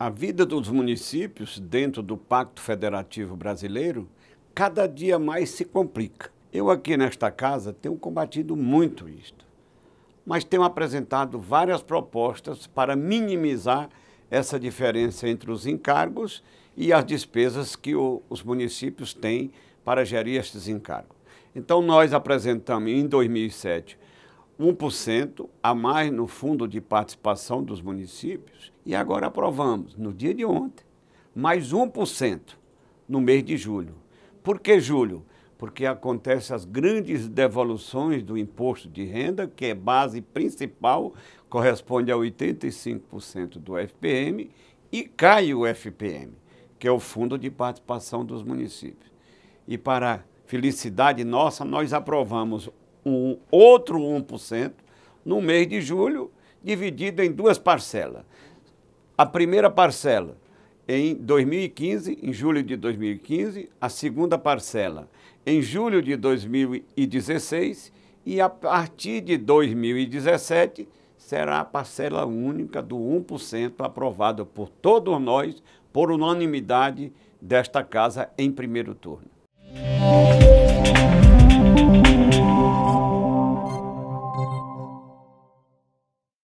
a vida dos municípios dentro do Pacto Federativo Brasileiro cada dia mais se complica. Eu aqui nesta casa tenho combatido muito isto, mas tenho apresentado várias propostas para minimizar essa diferença entre os encargos e as despesas que o, os municípios têm para gerir estes encargos. Então, nós apresentamos em 2007 1% a mais no fundo de participação dos municípios e agora aprovamos, no dia de ontem, mais 1% no mês de julho. Por que julho? Porque acontecem as grandes devoluções do imposto de renda, que é base principal, corresponde a 85% do FPM, e cai o FPM, que é o Fundo de Participação dos Municípios. E para felicidade nossa, nós aprovamos um outro 1% no mês de julho, dividido em duas parcelas. A primeira parcela em 2015, em julho de 2015, a segunda parcela em julho de 2016 e a partir de 2017 será a parcela única do 1% aprovada por todos nós por unanimidade desta casa em primeiro turno.